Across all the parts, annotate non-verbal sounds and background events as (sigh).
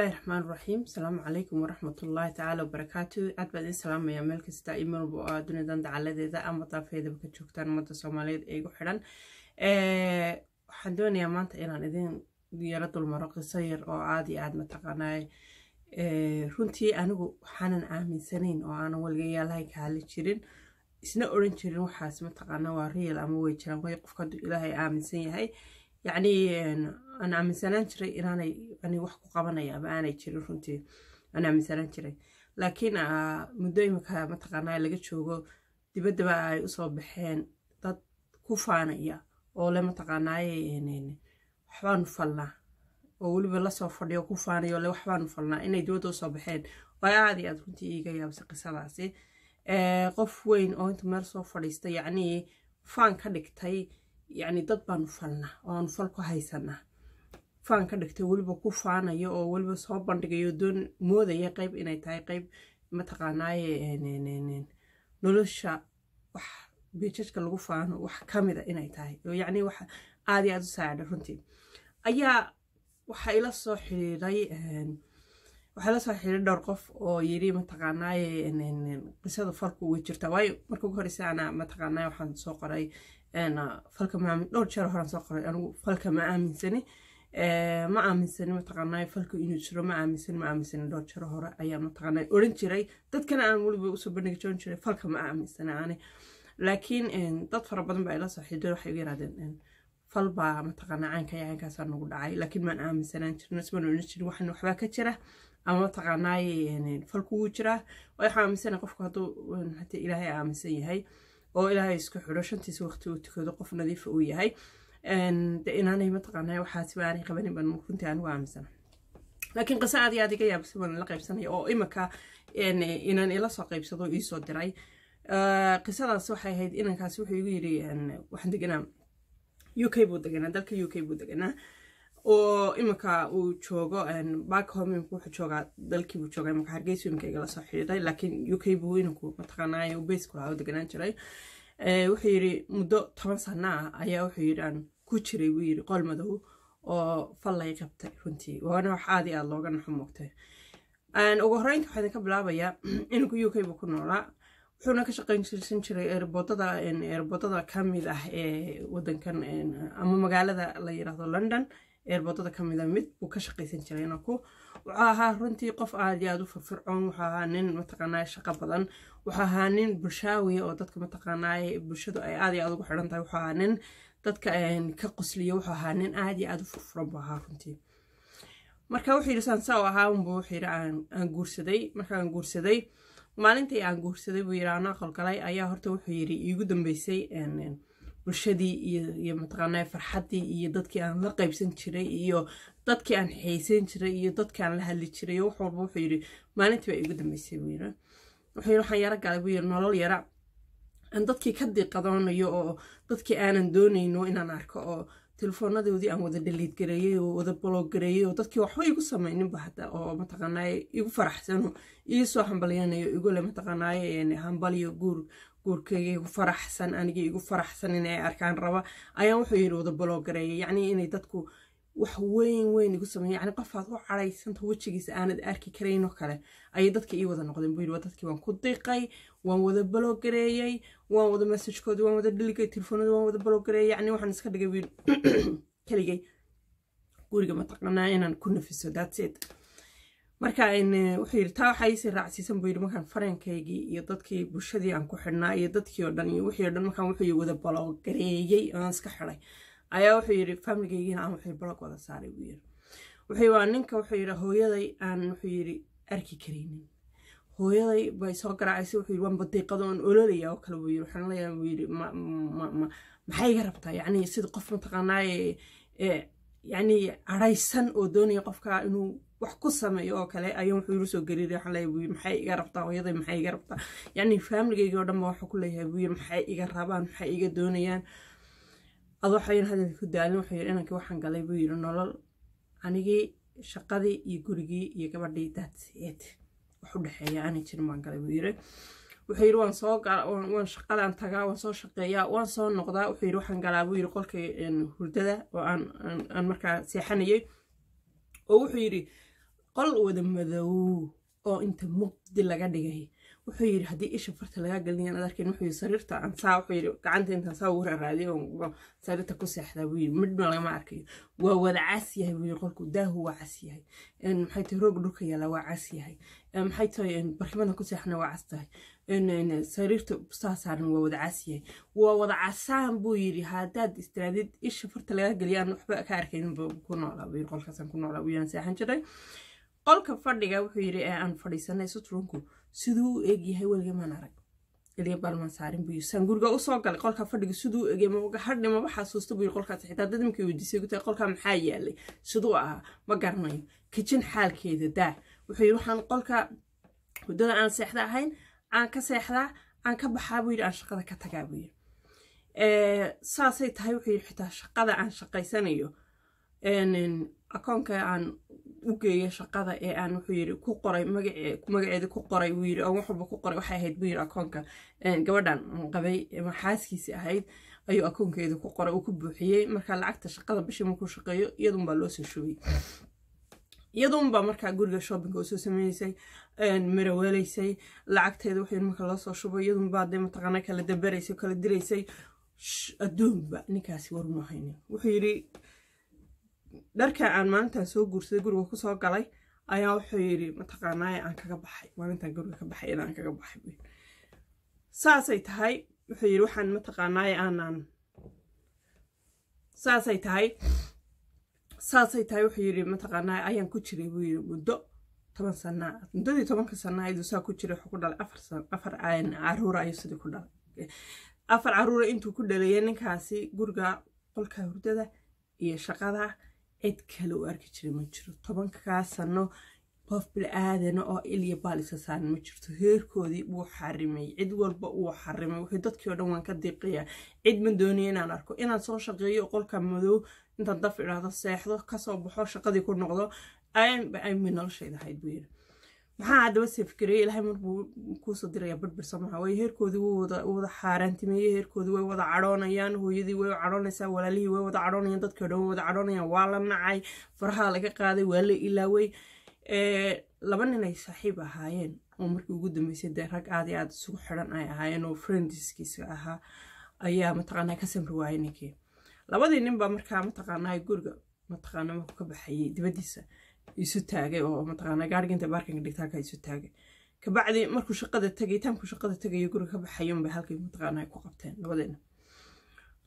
bismillahi raxmaan raxiim asalaamu calaykum waraxmatullaahi tacaala wabarakaatu aad baa idiin salaamayaa meel kasta iyo meel oo dunidan dacaladeeda ama daafeedaba ka joogtaan ummadda soomaaliyeed ee igu xidhan waxaan doonayaa maanta inaan idin yaro dulmaro qiso yar oo aad iyo aad mataqaanaay runtii anigu waxaanan aaminsanayn oo aanan walgayaalahay kaali jirin isna odhan jirin waxaas mataqaana waa riil ama wey jiraan way qofka ilaahay aaminsan yahay yacnii aan aaminsanaan jiray inaanay yani wax ku qabanaya ama aanay jirin runtii aan aaminsanaan jiray laakiin muddo iminka mataqaanaa laga joogo dibaddaba ay usoo baxeen dad ku faanaya oo le mataqaanaaye waxbaanu falnaa oo weliba lasoo fadhiyo ku faanayo le waxbaanu falnaa inay dibadda usoo baxeen oo aad iyo aad runtii iiga yaabsa qisadaasi qof weyn oo inta meel soo fadhiista yacnii faan ka dhigtay yacni dad baanu falna oo aanu fal ku haysanaa faan ka dhigta weliba ku faanaya oo weliba soo bandhigayo doon moodaya qayb inay tahay qayb mataqaanaaye nolosha wax biijajka lagu faano wax kamida inay tahay oo yacnii wax aad iyo aad u saacida runtii ayaa waxaa ila soo xiriiray waxaa la soo xiriiray dhowr qof oo yiri mataqaanaaye qisada falku way jirtaa waayo marka horeysa ana mataqaanaaye waxaan soo qoray Eh, falka dhowr jeer horan soo qabay anigu falka ma aaminsani eh, ma aaminsani mataqaanay falka inuu jiro ma aaminsani ma aaminsani dhowr jeer hore ayaan mataqaanay oran jiray dadkana aan weliba usoo bandhigi joon jiray falka ma aaminsana ani laakiin dad fara badan baa ila soo xidhiidheen waxay ugu yirahdeen fal baa mataqaanaa caankayo caankaasaa nagu dhacay laakiin maan aaminsanaan jirin isbaan odhan jirin waxan waxbaa ka jira ama mataqaanaaye falku wuu jiraa waxaa aaminsana qofku hadduu ilaahay aaminsan yahay oo ilaahay isku xidho shantiisa waqti uu tukado qof nadiifa uu yahay de inaanay mataqaana waxaasibaanay baanay qabaninban runtii anigu aaminsana laakiin qiso aad iyo aad iga yaabisa baan la qaybsanaya oo iminka inaan ila soo qaybsado iisoo diray qisadaas waxay ahayd inankaasi wuxuu igu yidhi waxaan deganaa u k buu deganaa dalka u k buu deganaa oo iminka uu joogo bakhome imika wuxuu joogaa dalkiibuu jooga iminka hargeysu iminka igala soo xidhiidhay laakiin u k buu ininku mataqaanaayo beyska lahaa deganaan jiray eh, wuxuu yidhi muddo toban sana ah ayaa wuxuu yidhi aan ku jiray buu yidhi qool madow oo fallay qabtay runtii waana wax aad i looga naxo moogtay ugu horeynta waxaa idinka bilaabayaa (clears throat) ininku u k buu ku noolaa wuxuuna ka shaqaynsan jiray eerboodada eerboodada ka ah ee eh, wadankan ama magaalada la yidhaahdo london eerbadada ka mida mid buu ka shaqaysan jiray inaku wuxuu ahaa runtii qof aad iyo aad u firfircoon wuxuu ahaa nin mataqaanaaye shaqo badan wuxuu ahaa nin bulshaawiya ah oo dadka mataqaanaaye bulshadu ay aad iyo aad ugu xiran tahay wuxuu ahaa nin dadka ka qosliya wuxuu ahaa nin aad iyo aad u furfuran buu ahaa runtii marka wuxuu yidhi saan saa u ahaa unbuu wuxuu yidhi aan guursaday markaan guursaday maalintii aan guursaday buu yidhi anaa qolgalay ayaa horta wuxuu yidhi iigu dambeysay bulshadii iyo mataqaana farxadii iyo dadkii aan la qaybsan jiray iyo dadkii aan xeysan jiray iyo dadkii aan la hadli jiray wax walba wuxuu yidhi maalintii baa igu dambeysay buu yiri wuxuu yidhi waxaan yaro galay buu yidhi nolol yara aan dadkii ka diiqadoonayo oo dadkii aanan doonayno inaan arko oo telefoonadoodii aan wada dhaliid gareeyey oo wada boloog gareeyey oo dadkii waxba igu samayninba hadda oo mataqaanaaye igu faraxsano ii hambalyanayo igule mataqaanaaye hambaliyo guur guurkayga igu faraxsan aniga igu faraxsan inay arkaan raba ayaan wuxuu yidhi wada bologareeya yacnii inay dadku wax weyn weyn igu sameeya yacni qofaad u caraysanta wejigiisa aanad arki karaynoo kale ayay dadka ii wada noqdeen buu yidhi waa dadkii waan ku diqay waan wada bologareeyey waan wada masajkooda waan wada dhiligay telefoonada waan wada bologareeyay yacni waxaan iska dhigay buu yidhi (clears throat) keligay guriga ma taqaanaa inaan ku nafiso daadseed marka eh, wuxuu yidhi taa waxaa raacsiisan buu yidhi markaan fareenkaygii iyo dadkii bulshadii aan ku xidhnaa iyo dadkii oo dhan iyo wixii o dhan markaan wuxuu wada baloogareeyey aan iska xidhay ayaa wuxuu yidhi faamligaygiina aan wuxuu balog wada saaray buu yidhi wuxuu waa ninka wuxuu yidhi hooyaday aan wuxuu yidhi arki karaynin hooyaday bay soo garaacaysa wuxuu yidhi waan badiiqada oon ololaya oo kale buu yidhi waxaan leeyahay buu yidhi maxaa iga rabtaa yacni sida qof mataqaanaa yani cadhaysan oo doonaya qofka inuu wax ku sameeyo oo kale ayuu wuxuu ilu soo gariira maxay iga rabtaa hooyaday maxay iga rabtaa yacni faamiligayga oo dhanba waxaa ku leeyahay wiil maxay iga rabaan maxay iga doonayaan ad waxayn hadalka ku daalin wuxuu yidhi inankii waxaan galay buu yiri nolol anigii shaqadii iyo gurigii iyo gabadhii daad wax u dhexeeya ani jirin baan galay buu yiri wuxuu yidhi waan soo waan shaqadaan tagaa waan soo shaqeeyaa waan soo noqdaa wuxuu yidhi waxaan galaa buu yidhi qolka hurdada oo aan markaa seexanayay oo wuxuu yidhi qol wada madow oo inta mugdi laga dhigay wuxuu yiri haddii isha farta lagaa gelinayan ad arkin wuxuu yidhi sariirta ansaa wuxuu yidhi gacanta intaan saa ugu raaraadiya oo sariirta ku seexdaa buu yidhi midhna lagama arkayo waa wada cas yahay buu yidhi qolku daahu waa cas yahay maxay tahay roog dhulka yaala waa cas yahay maxay tahay barkimadan ku seexna waa cas tahay sariirta saa saaran waa wada caasyahay waa wada casaan buu yiri hadaad istaadid isha farta laga geliya waxba ka arkayninqolkaakunoolsaaxan jiray qolka fadhiga wuxuu yiri ee aan fadhiisanay sutrunku siduu u eegyahay weligamaan arag balmaan saarin bu saan guriga usoo galay qolka fadhiga siduu egey maga maba xasuusta buu qolkaas xitaa dad weydiisay gutaa qolkaa maxaa yaalay siduu ahaa ma garanayo kijin xaalkeeda daa wuxuu yiri waxaan qolka wadada aan seexda ahayn aan ka seexdaa aan ka baxaa buu yidhi aan shaqada ka tagaa buu yidhi saasay tahay wuxuu yidhi xitaa shaqada aan shaqaysanayo akoonka aan u geeyo shaqada ee aan wuxuu yidhi ku qoray magaceeda ku qoray wuu yidhi oo wax ku qoray waxay ahayd buu yidhi akoonka gabadhan qabay maxaaskiisi ahayd ayuu akoonkeeda ku qoray uu ku buuxiyey marka lacagta shaqada bishii markuu shaqeeyo iyadunbaa loo soo shubay iyaduunbaa markaa guriga shopping oo soo sameysay maraweeleysay lacagteeda wixii marka loo shubo iyaduunbaa dee mataqaana kala dabaraysay kala diraysay adduunba ninkaasi warmu haynin wuxuu yidhi dharkaa aan maalintaan soo guursaday guriga kusoo galay ayaa wuxuu yidhi mataqaanaaye aan kaga baxay maalintaan guriga ka baxay inaan kaga baxay saasay tahay wuxuu yidhi waxaan mataqaanaaye aanaan saasay tahay saasay tahay wuxuu yidhi mataqaanaa ayaan ku jiray buu yidhi muddo toban sana muddadii tobanka sana ayaduu saa ku jiray wuxuu ku dhalay afar caruura ayuu sidii ku dhalay afar caruura intuu ku dhaleeyay ninkaasi gurga qolka hurdada iyo shaqada cid kale u arki jiray ma jiro tobankaa sano qof bil'aadana oo ilya baalisa saaran ma jirto heerkoodii wuu xarimay cid walba wuu xarimay wuxuu dadkii oo dhan waan ka diiqayaa cid ma doonaya inaan arko inaan soo shaqeeyo qolka madow intaad daf idhaahdo seexdo kasoo baxo shaqadii ku noqdo mi noloshayda ahayd buu yiri maxaa haddaba se fikiraya ilaahay marbuu kuusoo diraya badbirsamaha way heerkoodii w wada xaaraantimeeye heerkoodii way wada cadhoonayaan hooyadii way cadhoonaysaa walaalihii way wada cadhoonayaan dadkii o dhan way wada cadhoonayaan waa la nacay farhaa laga qaaday waa la ilaaway eh, laba nin saaxiib ahaayeen oo markii ugu dambeysay dee rag aad i aad isugu xiran ay ahaayeen oo friendiskiisa ahaa ayaa mataqaanaa ka samri waayay ninkii labadii nin baa markaa mataqaanaa guriga mataqaana markuu ka baxayay dibadiisa isu taagay oo mataqaana gaariga inta baarkinga dhigtaanka isu taagay kabacdi markuu shaqada tagay taamku shaqada tagayo guriga ka baxayo unbay halkay mataqaana ku qabteen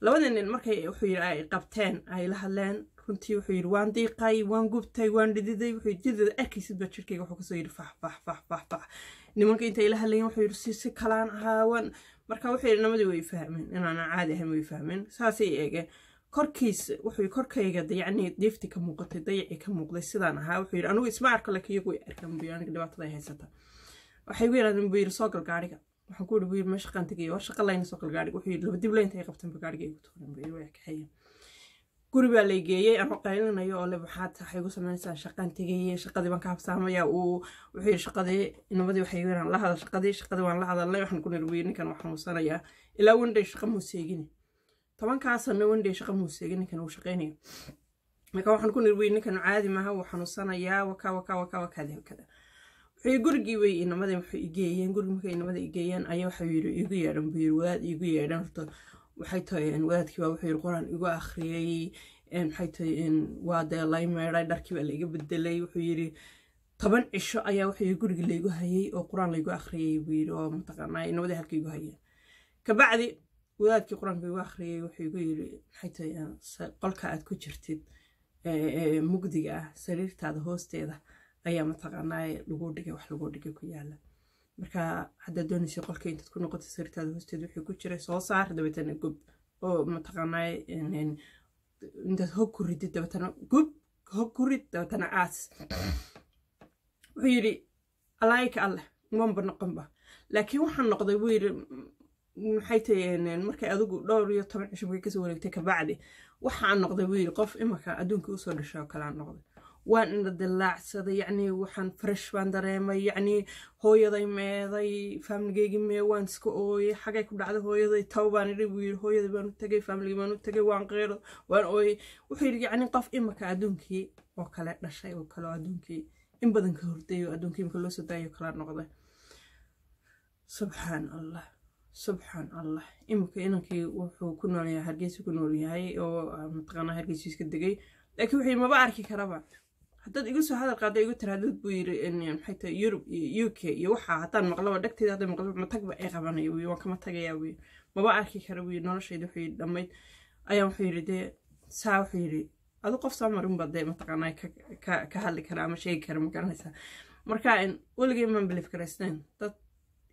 labadii nin nin markay wuxuu yidhi ay qabteen ay la hadleen runtii wuxuu yidhi waan diiqay waan gubtay waan dhididay wuxuu jidada arkaysid baa jirkayga wuxuu kasoo yidhi fax fax fax fax fax nimanka intay la hadlayeen wuxuu yidhi si si kalaan ahaawan marka wuxuu yidhi namadii way fahmeen inaana caadi ahayn way fahmeen saasay eegeen korkiis wuxuu korkayga yani diifti ka muuqatay dayacii ka muuqday sidaan ahaa wuxuu yidhi anigu isma arko laakiin iyagu arkan buu aniga dhibaatada haysata waxay igu yidhahdeen buu soo gal gaariga waxaan ku yidhi buu yidhi ma shaqaan war shaqa layna soo gal gaariga wuxuu yidhi laba dib laynta ay qabtanba gaariga igu tuuran buu way kaxeeyeen guri baa lay geeyey anoo qaylinayo oo le waxaad waxay igu samaynaysaa shaqaan tegayey shaqadii baan ka habsaamaya uu wuxuu yidhi shaqadii nabadii waxay yidhi la hadal shaqadii shaqadii waan la hadalnay waxaan ku niri buu ninkan waa xanuunsanayaa ilaa wendhay shaqa muu tobankaa sano wandhee shaqa muuseega ninkan uu shaqeynayo marka waxaan ku ayaa waxau toban cisho ayaa wuxuu yiri gurigi laygu hayay oo qur-aan laygu akhriyey buu oo mataqaanaa inamadii halka igu hayeen kabacdi wadaadkii qur-aanka igu akhriyey wuxuu igu yiri ah, qolka aad ku jirtid mugdiga ah sariirtaada hoosteeda ayaa mataqaanaa lagu dhigay wax lagu dhigay ku yaala marka haddaad doonaysay qolka intaad ku noqotay sariirtaada hoosteeda wuxuu ku jiray soo saar dabeetana gub oo mataqaanaa intaad hog ku ridid dabeetana gub hog ku rid dabeetana aas wuxuu yiri alaayka alleh umanba noqonba laakiin waxaan noqday buu yiri maxay tahay markay adigu dhowr iyo toban cishubka kasoo wareegtay kabacdi waxaa noqday wiil qof imika adduunkii usoo dhashay oo kalea noqday waan indhadilaacsaday yacnii waxaan fresh baan dareemay yacnii hooyaday meeday faamiligeygii mee waan iska ooyey xagay ku dhacday hooyaday taw baan idhi buu yidhi hooyaday baan u tagay faamiligii baan u tagay waan qeyro waan ooyey wuxuu yidhi yacnii qof imika adduunkii oo kale dhashay oo kale oo adduunkii in badan ka horteeyo adduunkii imika loo soo daayo kala noqday subxaan allah subxaan allah imika inankii wuxuu ku noolyahay hargeysa ku noolyahay oo ah, mataqaanaa hargeysu iska degay laakiin wuxuu maba arki karaba haddaad iga soo hadal qaada igu tiraadad buu yiri maxay tahay yurub iyo u k iyo waxaa haddaan maqlaba dhagteeda hadda maqlaba matagba ay qabanaya wiy waan kama tagayaa wiy maba arki kara wiy noloshayda wuxuu yidhi dhammayd ayaan wuxuu yidhi dee saa wuxuu yidhi adu qof samarinba dee mataqaanaa ka hadli kara ama sheegi kara magaranaysaa marka weligeen baan bilif garaysnayn dad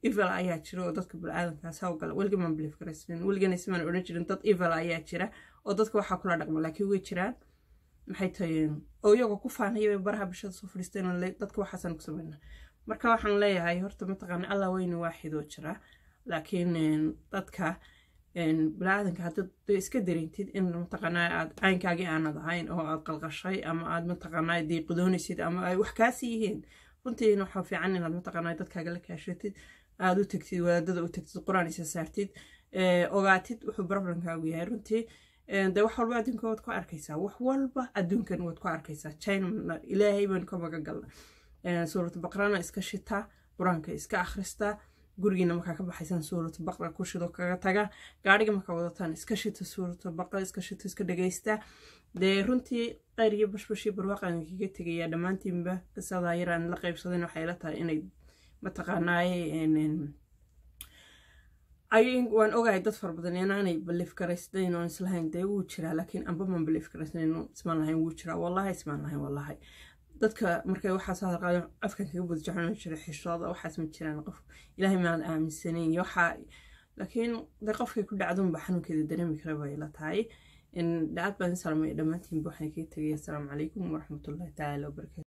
eval ayaa jira oo dadka baniaadankaas hawgala weligamaan blief garaysanin weligana simaan odhan jirin dad eval ayaa jira oo dadka waxaa kula dhaqma laakiin way jiraan maxay tahay oo iyagoo ku faanaya baraha bulshada soo fadhiisteen dadka waxaasaan ku samayna marka waxaan leeyahay horta mataqaana allah weyne waaxidoo jira laakiin dadka bani-aadanka iska dareentid in mataqaana aad caynkaagii aanad ahayn oo aad qalqashay ama aad mataqaana diiqidoonaysid ama ay wax kaasi yihiin runtiina waxaa fiican inaad mataqaana dadkaaga la kaashatid aad u tegtid wadaadada u tagtid qur-aan isa saartid ogaatid wuxuu broblemkaagu yahay runtii de wax walba adduunka waad ku arkaysaa wax walba adduunkan waad ku arkaysaa chinana ilaahay baan ka magan galna suuratu baqrana iska shitaa qur-aanka iska akhristaa gurigiina markaa ka baxaysaan suuratu baqra ku shido kaga taga gaadhiga markaa wadataan iska shito suuratu baqra iska shito iska dhagaystaa dee runtii qayrigii bashbashii barwaaqan kaga tegayaa dhammaantiinba qisadaa yaraan la qaybsadayn waxay la tahay inay mataqaanaaye waan ogahay dad fara badan inaanay balief garaysnayn oon islahayn dee wuu jiraa laakiin amba man balief garaysnayn ismaan lahayn wuu jiraa wallahi ismaan lahayn wallahi dadka markay waxaas hadalqaadeen afkan kaga budjaxun jira xishooda waxaas ma jiraan qof ilaahay maan aaminsanayn iyo waxaa laakiin de qofkay ku dhacdunba xanuunkeeda dareemi kara bay la tahay aad baan salmay dhammaantiin waxaan kaga tegay asalaamu calaykum waraxmatullahi tacaala wabarakatu